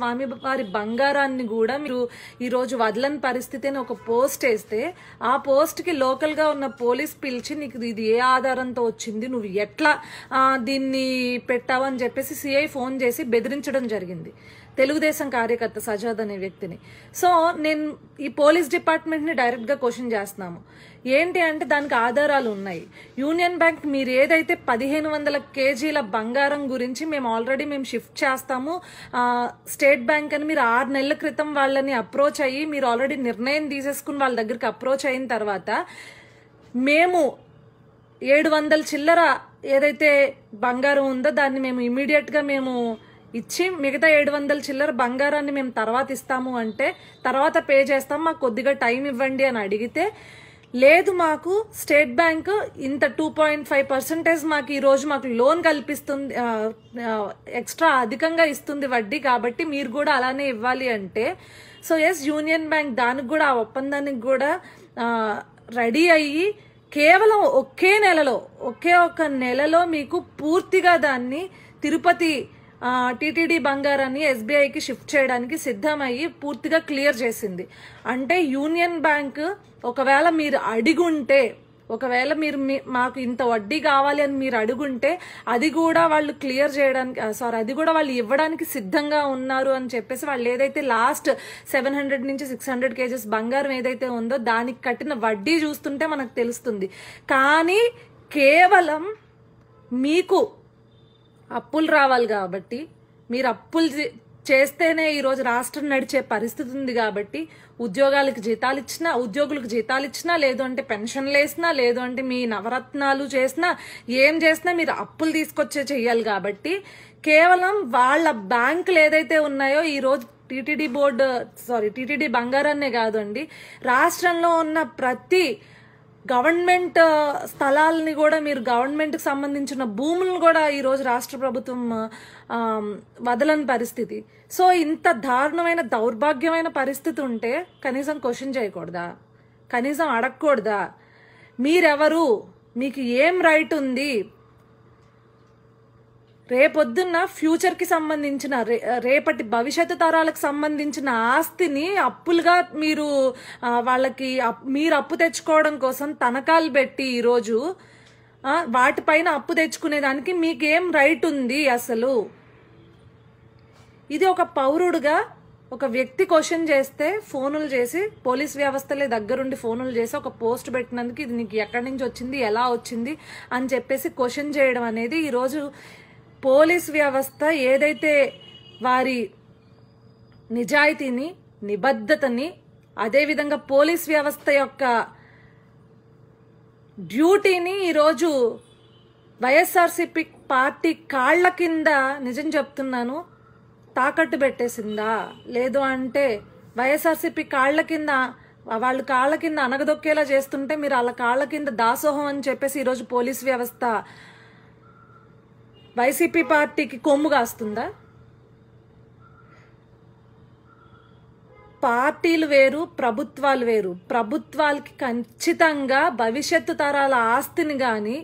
స్వామి వారి బంగారాన్ని కూడా మీరు ఈరోజు వదలని పరిస్థితి అని ఒక పోస్ట్ వేస్తే ఆ పోస్ట్కి లోకల్గా ఉన్న పోలీస్ పిలిచి నీకు ఇది ఏ ఆధారంతో వచ్చింది నువ్వు ఎట్లా దీన్ని పెట్టావని చెప్పేసి సిఐ ఫోన్ చేసి బెదిరించడం జరిగింది తెలుగుదేశం కార్యకర్త సజాద్ అనే వ్యక్తిని సో నేను ఈ పోలీస్ డిపార్ట్మెంట్ని డైరెక్ట్గా క్వశ్చన్ చేస్తున్నాము ఏంటి అంటే దానికి ఆధారాలు ఉన్నాయి యూనియన్ బ్యాంక్ మీరు ఏదైతే పదిహేను వందల కేజీల బంగారం గురించి మేము ఆల్రెడీ మేము షిఫ్ట్ చేస్తాము స్టే స్టేట్ బ్యాంక్ అని మీరు ఆరు నెలల క్రితం వాళ్ళని అప్రోచ్ అయ్యి మీరు ఆల్రెడీ నిర్ణయం తీసేసుకుని వాళ్ళ దగ్గరికి అప్రోచ్ అయిన తర్వాత మేము ఏడు వందల చిల్లర ఏదైతే బంగారం ఉందో దాన్ని మేము ఇమీడియట్గా మేము ఇచ్చి మిగతా ఏడు వందల చిల్లర బంగారాన్ని మేము తర్వాత ఇస్తాము అంటే తర్వాత పే చేస్తాం మాకు కొద్దిగా టైం ఇవ్వండి అని అడిగితే లేదు మాకు స్టేట్ బ్యాంక్ ఇంత టూ పాయింట్ ఫైవ్ పర్సెంటేజ్ మాకు ఈరోజు మాకు లోన్ కల్పిస్తుంది ఎక్స్ట్రా అధికంగా ఇస్తుంది వడ్డీ కాబట్టి మీరు కూడా అలానే ఇవ్వాలి అంటే సో ఎస్ యూనియన్ బ్యాంక్ దానికి కూడా ఆ ఒప్పందానికి కూడా రెడీ అయ్యి కేవలం ఒకే నెలలో ఒకే ఒక నెలలో మీకు పూర్తిగా దాన్ని తిరుపతి టీటీడీ బంగారాన్ని ఎస్బీఐకి షిఫ్ట్ చేయడానికి సిద్ధమయ్యి పూర్తిగా క్లియర్ చేసింది అంటే యూనియన్ బ్యాంక్ ఒకవేళ మీరు అడిగుంటే ఒకవేళ మీరు మాకు ఇంత వడ్డీ కావాలి అని మీరు అడుగుంటే అది కూడా వాళ్ళు క్లియర్ చేయడానికి సారీ అది కూడా వాళ్ళు ఇవ్వడానికి సిద్ధంగా ఉన్నారు అని చెప్పేసి వాళ్ళు ఏదైతే లాస్ట్ సెవెన్ హండ్రెడ్ నుంచి సిక్స్ హండ్రెడ్ కేజెస్ బంగారం ఏదైతే ఉందో దానికి కట్టిన వడ్డీ చూస్తుంటే మనకు తెలుస్తుంది కానీ కేవలం మీకు అప్పులు రావాలి కాబట్టి మీరు అప్పులు చేస్తేనే ఈరోజు రాష్ట్రం నడిచే పరిస్థితి ఉంది కాబట్టి ఉద్యోగాలకు జీతాలు ఇచ్చినా ఉద్యోగులకు జీతాలు ఇచ్చినా లేదు అంటే పెన్షన్లు వేసినా లేదు అంటే మీ నవరత్నాలు చేసినా ఏం చేసినా మీరు అప్పులు తీసుకొచ్చే చెయ్యాలి కాబట్టి కేవలం వాళ్ళ బ్యాంకులు ఏదైతే ఉన్నాయో ఈరోజు టీటీడీ బోర్డు సారీ టీటీడీ బంగారాన్నే కాదండి రాష్ట్రంలో ఉన్న ప్రతి గవర్నమెంట్ స్థలాలని కూడా మీరు గవర్నమెంట్కి సంబంధించిన భూములను కూడా ఈరోజు రాష్ట్ర ప్రభుత్వం వదలని పరిస్థితి సో ఇంత దారుణమైన దౌర్భాగ్యమైన పరిస్థితి ఉంటే కనీసం క్వశ్చన్ చేయకూడదా కనీసం అడగకూడదా మీరెవరు మీకు ఏం రైట్ ఉంది రేపొద్దున్న ఫ్యూచర్కి సంబంధించిన రే రేపటి భవిష్యత్తు తరాలకు సంబంధించిన ఆస్తిని అప్పులుగా మీరు వాళ్ళకి మీరు అప్పు తెచ్చుకోవడం కోసం తనఖాలు పెట్టి ఈరోజు వాటిపైన అప్పు తెచ్చుకునేదానికి మీకేం రైట్ ఉంది అసలు ఇది ఒక పౌరుడుగా ఒక వ్యక్తి క్వశ్చన్ చేస్తే ఫోనులు చేసి పోలీస్ వ్యవస్థలే దగ్గరుండి ఫోనులు చేసి ఒక పోస్ట్ పెట్టినందుకు ఇది నీకు ఎక్కడి నుంచి వచ్చింది ఎలా వచ్చింది అని చెప్పేసి క్వశ్చన్ చేయడం అనేది ఈరోజు పోలీస్ వ్యవస్థ ఏదైతే వారి నిజాయితీని నిబద్ధతని అదేవిధంగా పోలీస్ వ్యవస్థ యొక్క డ్యూటీని ఈరోజు వైఎస్ఆర్సిపి పార్టీ కాళ్ల కింద నిజం చెప్తున్నాను తాకట్టు పెట్టేసిందా లేదు అంటే వైఎస్ఆర్సిపి కాళ్ల కింద వాళ్ళ కాళ్ళ కింద అనగదొక్కేలా చేస్తుంటే మీరు వాళ్ళ కాళ్ళ కింద దాసోహం అని చెప్పేసి ఈరోజు పోలీస్ వ్యవస్థ వైసీపీ పార్టీకి కొమ్ము కాస్తుందా పార్టీలు వేరు ప్రభుత్వాలు వేరు ప్రభుత్వాలకి ఖచ్చితంగా భవిష్యత్తు తరాల ఆస్తిని కానీ